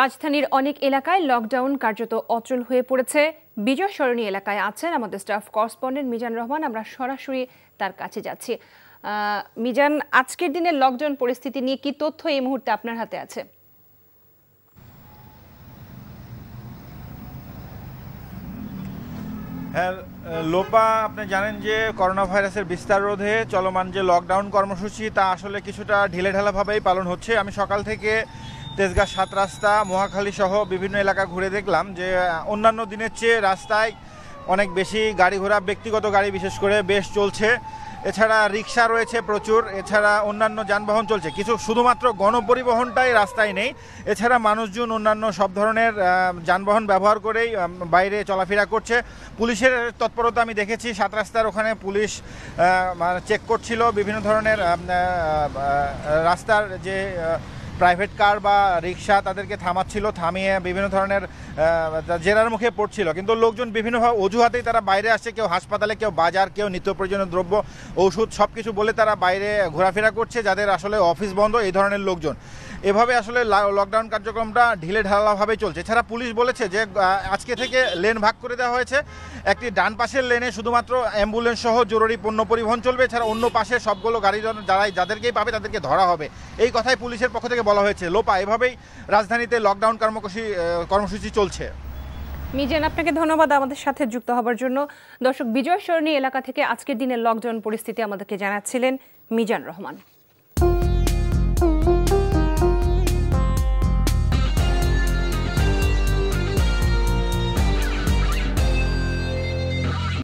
রাজধানীর অনেক এলাকায় লকডাউন কার্যত অচল হয়ে পড়েছে বিজয় সরণী এলাকায় আছেন আমাদের স্টাফ করসপন্ডেন্ট মিজান রহমান আমরা সরাসরি তার কাছে যাচ্ছি মিজান আজকের দিনে লকডাউন পরিস্থিতি নিয়ে কি তথ্য এই মুহূর্তে আপনার হাতে আছে হ্যাঁ লোপা আপনি জানেন যে করোনা ভাইরাসের বিস্তার রোধে চলমান যে লকডাউন কর্মসূচি তা আসলে কিছুটা ঢিলেঢালাভাবেই পালন হচ্ছে আমি সকাল থেকে তেজগাঁ সাত রাস্তা মহাখালী সহ বিভিন্ন এলাকা ঘুরে দেখলাম যে অন্যান্য দিনের চেয়ে রাস্তায় অনেক বেশি গাড়ি ঘোড়া ব্যক্তিগত গাড়ি বিশেষ করে বেশ চলছে এছাড়া রিক্সা রয়েছে প্রচুর এছাড়া অন্যান্য যানবাহন চলছে কিছু শুধুমাত্র গণপরিবহনটাই রাস্তায় নেই এছাড়া মানুষজন অন্যান্য সব ধরনের যানবাহন ব্যবহার করেই বাইরে চলাফেরা করছে পুলিশের তৎপরতা আমি দেখেছি সাত রাস্তার ওখানে পুলিশ চেক মানে করছিল বিভিন্ন ধরনের রাস্তার যে প্রাইভেট কার বা রিক্সা তাদেরকে থামাচ্ছিল থামিয়ে বিভিন্ন ধরনের জেরার মুখে পড়ছিল কিন্তু লোকজন বিভিন্নভাবে অজুহাতেই তারা বাইরে আসছে কেউ হাসপাতালে কেউ বাজার কেউ নিত্য প্রয়োজনীয় দ্রব্য ওষুধ সব কিছু বলে তারা বাইরে ঘোরাফেরা করছে যাদের আসলে অফিস বন্ধ এই ধরনের লোকজন এভাবে আসলে লকডাউন কার্যক্রমটা ঢিলে ঢালাভাবে চলছে এছাড়া পুলিশ বলেছে যে আজকে থেকে লেন ভাগ করে দেওয়া হয়েছে একটি ডান পাশের লেনে শুধুমাত্র অ্যাম্বুলেন্স সহ জরুরি পণ্য পরিবহন চলবে এছাড়া অন্য পাশে সবগুলো গাড়ি যারাই যাদেরকেই পাবে তাদেরকে ধরা হবে এই কথাই পুলিশের পক্ষ থেকে বলা হয়েছে লোপা এভাবেই রাজধানীতে লকডাউন কর্মসূচি কর্মসূচি চলছে মিজেন আপনাকে ধন্যবাদ আমাদের সাথে যুক্ত হবার জন্য দর্শক বিজয় সরণী এলাকা থেকে আজকের দিনের লকডাউন পরিস্থিতি আমাদেরকে জানাচ্ছিলেন মিজান রহমান